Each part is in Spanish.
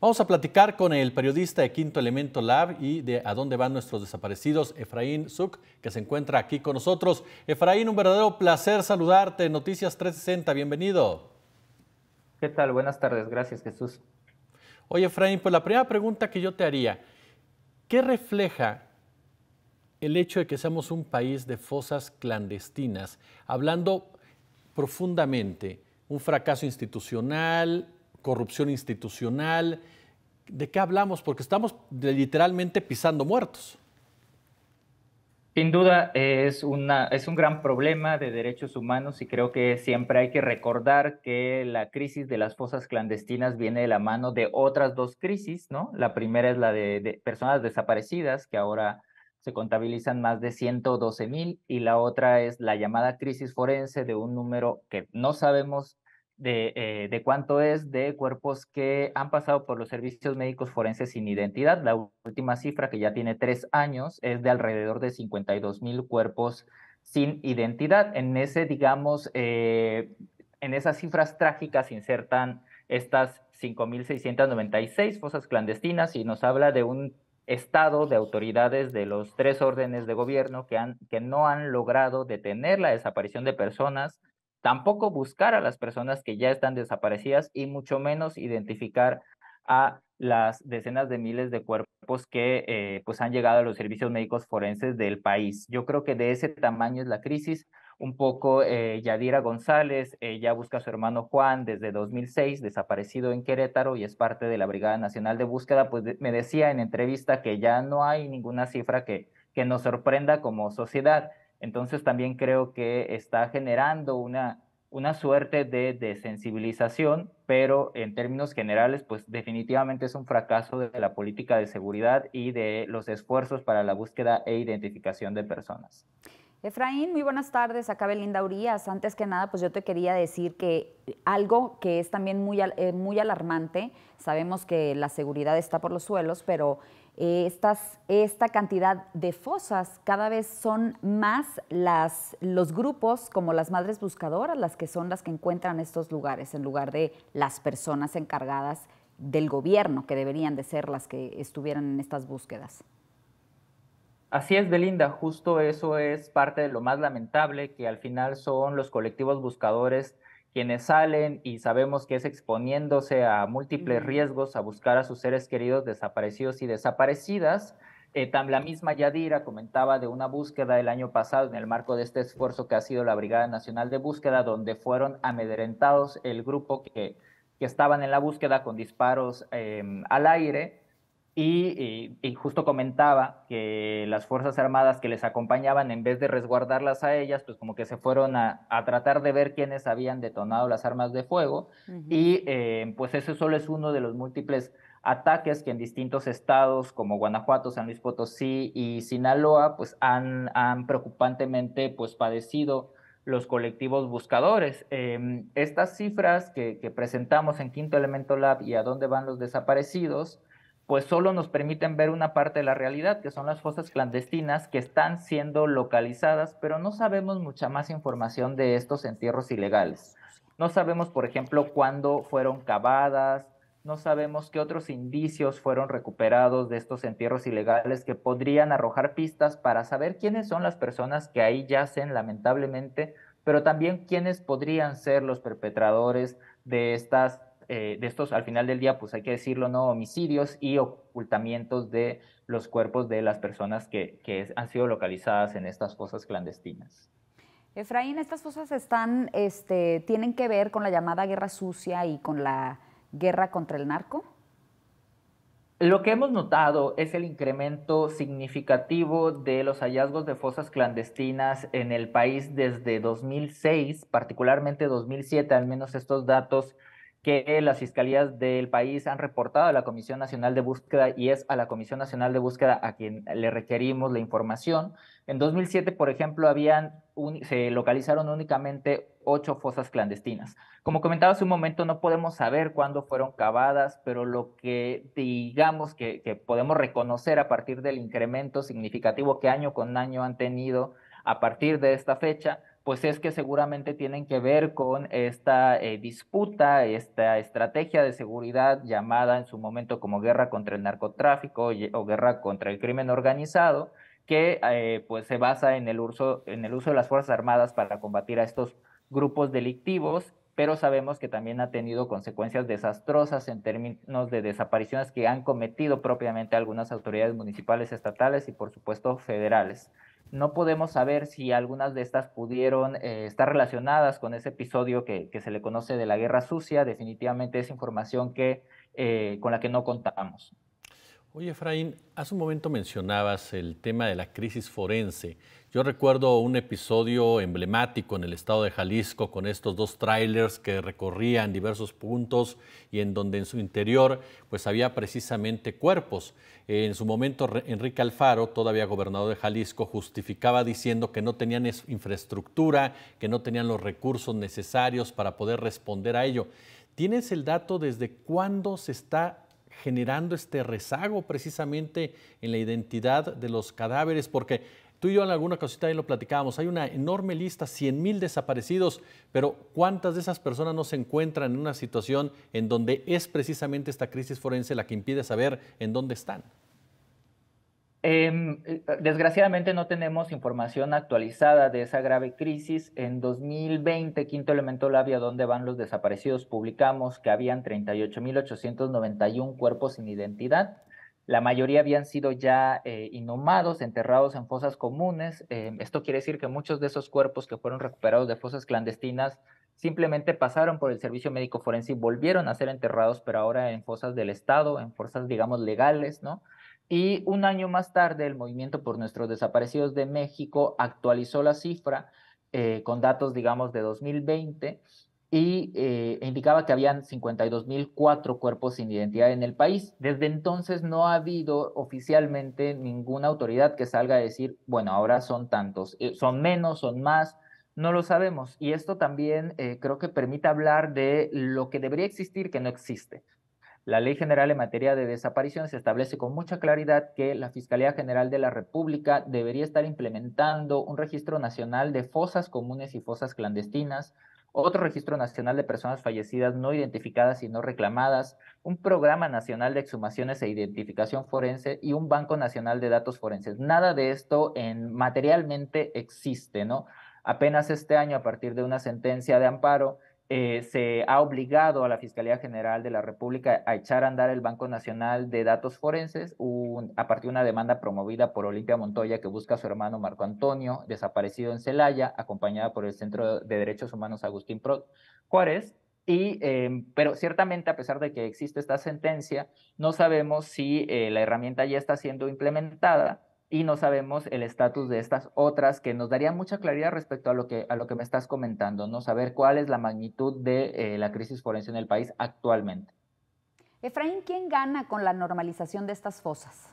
Vamos a platicar con el periodista de Quinto Elemento Lab y de a dónde van nuestros desaparecidos, Efraín Zuc, que se encuentra aquí con nosotros. Efraín, un verdadero placer saludarte. Noticias 360, bienvenido. ¿Qué tal? Buenas tardes, gracias Jesús. Oye, Efraín, pues la primera pregunta que yo te haría, ¿qué refleja el hecho de que seamos un país de fosas clandestinas? Hablando profundamente, un fracaso institucional, corrupción institucional. ¿De qué hablamos? Porque estamos literalmente pisando muertos. Sin duda eh, es, una, es un gran problema de derechos humanos y creo que siempre hay que recordar que la crisis de las fosas clandestinas viene de la mano de otras dos crisis, ¿no? La primera es la de, de personas desaparecidas, que ahora se contabilizan más de 112 mil, y la otra es la llamada crisis forense de un número que no sabemos eh, de, cuánto es de cuerpos que han pasado por los servicios médicos forenses sin identidad. La última cifra, que ya tiene tres años, es de alrededor de 52 mil cuerpos sin identidad. En ese, digamos, eh, en esas cifras trágicas insertan estas 5.696 fosas clandestinas y nos habla de un estado de autoridades de los tres órdenes de gobierno que, que no han logrado detener la desaparición de personas tampoco buscar a las personas que ya están desaparecidas y mucho menos identificar a las decenas de miles de cuerpos que eh, pues han llegado a los servicios médicos forenses del país. Yo creo que de ese tamaño es la crisis. Un poco eh, Yadira González eh, ya busca a su hermano Juan desde 2006, desaparecido en Querétaro y es parte de la Brigada Nacional de Búsqueda, pues me decía en entrevista que ya no hay ninguna cifra que, que nos sorprenda como sociedad entonces también creo que está generando una, suerte de desensibilización, pero en términos generales, pues definitivamente es un fracaso de la política de seguridad y de los esfuerzos para la búsqueda e identificación de personas. Efraín, muy buenas tardes. Acá Belinda Urias. Antes que nada, pues yo te quería decir que algo que es también muy, eh, alarmante, sabemos que la seguridad está por los suelos, pero eh, esta cantidad de fosas cada vez son más las, los grupos como las madres buscadoras las que son las que encuentran estos lugares en lugar de las personas encargadas del gobierno que deberían de ser las que estuvieran en estas búsquedas. Así es, Belinda, justo eso es parte de lo más lamentable, que al final son los colectivos buscadores quienes salen y sabemos que es exponiéndose a múltiples riesgos a buscar a sus seres queridos desaparecidos y desaparecidas. Eh, la misma Yadira comentaba de una búsqueda el año pasado en el marco de este esfuerzo que ha sido la Brigada Nacional de Búsqueda, donde fueron amedrentados el grupo que, que estaban en la búsqueda con disparos em, al aire y, justo comentaba que las Fuerzas Armadas que les acompañaban, en vez de resguardarlas a ellas, pues como que se fueron a, tratar de ver quiénes habían detonado las armas de fuego. Y eh, pues ese solo es uno de los múltiples ataques que en distintos estados como Guanajuato, San Luis Potosí y Sinaloa, pues han, preocupantemente pues, padecido los colectivos buscadores. Em, estas cifras que, que presentamos en Quinto Elemento Lab y a dónde van los desaparecidos, pues solo nos permiten ver una parte de la realidad, que son las fosas clandestinas que están siendo localizadas, pero no sabemos mucha más información de estos entierros ilegales. No sabemos, por ejemplo, cuándo fueron cavadas, no sabemos qué otros indicios fueron recuperados de estos entierros ilegales que podrían arrojar pistas para saber quiénes son las personas que ahí yacen, lamentablemente, pero también quiénes podrían ser los perpetradores de estas eh, de estos, al final del día, pues hay que decirlo, ¿no? Homicidios y ocultamientos de los cuerpos de las personas que, han sido localizadas en estas fosas clandestinas. Efraín, estas fosas están, este, tienen que ver con la llamada guerra sucia y con la guerra contra el narco. Lo que hemos notado es el incremento significativo de los hallazgos de fosas clandestinas en el país desde 2006, particularmente 2007, al menos estos datos que las fiscalías del país han reportado a la Comisión Nacional de Búsqueda y es a la Comisión Nacional de Búsqueda a quien le requerimos la información. En 2007, por ejemplo, habían se localizaron únicamente ocho fosas clandestinas. Como comentaba hace un momento, no podemos saber cuándo fueron cavadas, pero lo que digamos que, que podemos reconocer a partir del incremento significativo que año con año han tenido a partir de esta fecha pues es que seguramente tienen que ver con esta eh, disputa, esta estrategia de seguridad llamada en su momento como guerra contra el narcotráfico o guerra contra el crimen organizado, que eh, pues se basa en el, uso, en el uso de las Fuerzas Armadas para combatir a estos grupos delictivos, pero sabemos que también ha tenido consecuencias desastrosas en términos de desapariciones que han cometido propiamente algunas autoridades municipales, estatales y por supuesto federales no podemos saber si algunas de estas pudieron eh, estar relacionadas con ese episodio que, se le conoce de la guerra sucia. Definitivamente es información que, eh, con la que no contamos. Oye, Efraín, hace un momento mencionabas el tema de la crisis forense. Yo recuerdo un episodio emblemático en el estado de Jalisco con estos dos trailers que recorrían diversos puntos y en donde en su interior pues había precisamente cuerpos. En su momento Enrique Alfaro, todavía gobernador de Jalisco, justificaba diciendo que no tenían infraestructura, que no tenían los recursos necesarios para poder responder a ello. ¿Tienes el dato desde cuándo se está generando este rezago precisamente en la identidad de los cadáveres, porque tú y yo en alguna cosita ahí lo platicábamos, hay una enorme lista, 100 mil desaparecidos, pero ¿cuántas de esas personas no se encuentran en una situación en donde es precisamente esta crisis forense la que impide saber en dónde están? Em, eh, desgraciadamente no tenemos información actualizada de esa grave crisis. En 2020, Quinto Elemento Labia, ¿dónde van los desaparecidos? Publicamos que habían 38.891 cuerpos sin identidad. La mayoría habían sido ya eh, inhumados, enterrados en fosas comunes. Em, esto quiere decir que muchos de esos cuerpos que fueron recuperados de fosas clandestinas simplemente pasaron por el servicio médico forense y volvieron a ser enterrados, pero ahora en fosas del Estado, en fosas, digamos, legales, ¿no? Y un año más tarde, el Movimiento por Nuestros Desaparecidos de México actualizó la cifra eh, con datos, digamos, de 2020 y eh, e indicaba que habían 52.004 cuerpos sin identidad en el país. Desde entonces no ha habido oficialmente ninguna autoridad que salga a decir, bueno, ahora son tantos, eh, son menos, son más, no lo sabemos. Y esto también creo que permite hablar de lo que debería existir que no existe. La Ley General en materia de desapariciones establece con mucha claridad que la Fiscalía General de la República debería estar implementando un registro nacional de fosas comunes y fosas clandestinas, otro registro nacional de personas fallecidas no identificadas y no reclamadas, un programa nacional de exhumaciones e identificación forense y un banco nacional de datos forenses. Nada de esto materialmente existe, ¿no? Apenas este año, a partir de una sentencia de amparo, eh, se ha obligado a la Fiscalía General de la República a echar a andar el Banco Nacional de Datos Forenses a partir de una demanda promovida por Olimpia Montoya que busca a su hermano Marco Antonio, desaparecido en Celaya, acompañada por el Centro de Derechos Humanos Agustín Pro Juárez. Y, em, pero ciertamente, a pesar de que existe esta sentencia, no sabemos si eh, la herramienta ya está siendo implementada y no sabemos el estatus de estas otras que nos daría mucha claridad respecto a lo que, a lo que me estás comentando, ¿no? Saber cuál es la magnitud de eh, la crisis forense en el país actualmente. Efraín, ¿quién gana con la normalización de estas fosas?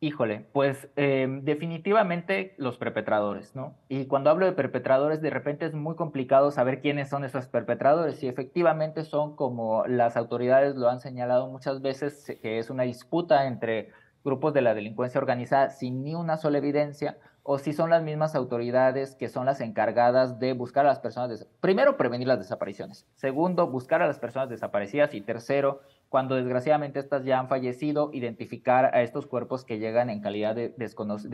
Híjole, pues em, definitivamente los perpetradores, ¿no? Y cuando hablo de perpetradores, de repente es muy complicado saber quiénes son esos perpetradores. Y efectivamente son, como las autoridades lo han señalado muchas veces, que es una disputa entre grupos de la delincuencia organizada sin ni una sola evidencia o si son las mismas autoridades que son las encargadas de buscar a las personas, primero prevenir las desapariciones, segundo buscar a las personas desaparecidas y tercero, cuando desgraciadamente estas ya han fallecido, identificar a estos cuerpos que llegan en calidad de,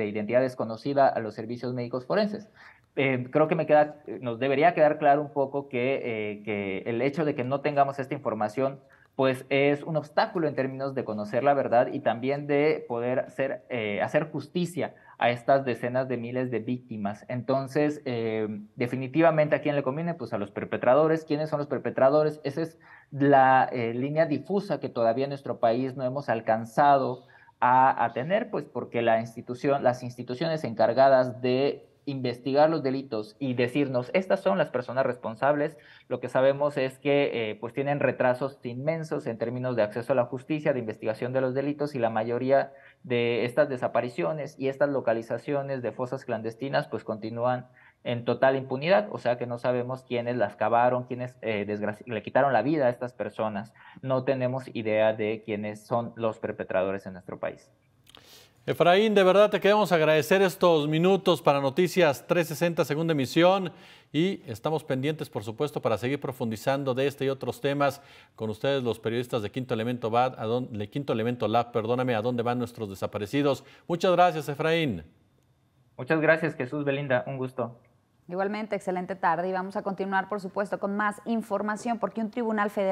identidad desconocida a los servicios médicos forenses. Eh, creo que me queda, nos debería quedar claro un poco que eh, el hecho de que no tengamos esta información pues es un obstáculo en términos de conocer la verdad y también de poder hacer, eh, hacer justicia a estas decenas de miles de víctimas. Entonces, eh, definitivamente, ¿a quién le conviene? Pues a los perpetradores. ¿Quiénes son los perpetradores? Esa es la eh, línea difusa que todavía en nuestro país no hemos alcanzado a, a tener, pues porque la institución, las instituciones encargadas de investigar los delitos y decirnos, estas son las personas responsables, lo que sabemos es que eh, pues tienen retrasos inmensos en términos de acceso a la justicia, de investigación de los delitos y la mayoría de estas desapariciones y estas localizaciones de fosas clandestinas pues continúan en total impunidad, o sea que no sabemos quiénes las cavaron, quiénes eh, le quitaron la vida a estas personas, no tenemos idea de quiénes son los perpetradores en nuestro país. Efraín, de verdad te queremos agradecer estos minutos para Noticias 360, segunda emisión, y estamos pendientes, por supuesto, para seguir profundizando de este y otros temas con ustedes, los periodistas de Quinto Elemento, Quinto Elemento Lab, perdóname, a dónde van nuestros desaparecidos. Muchas gracias, Efraín. Muchas gracias, Jesús Belinda, un gusto. Igualmente, excelente tarde y vamos a continuar, por supuesto, con más información porque un tribunal federal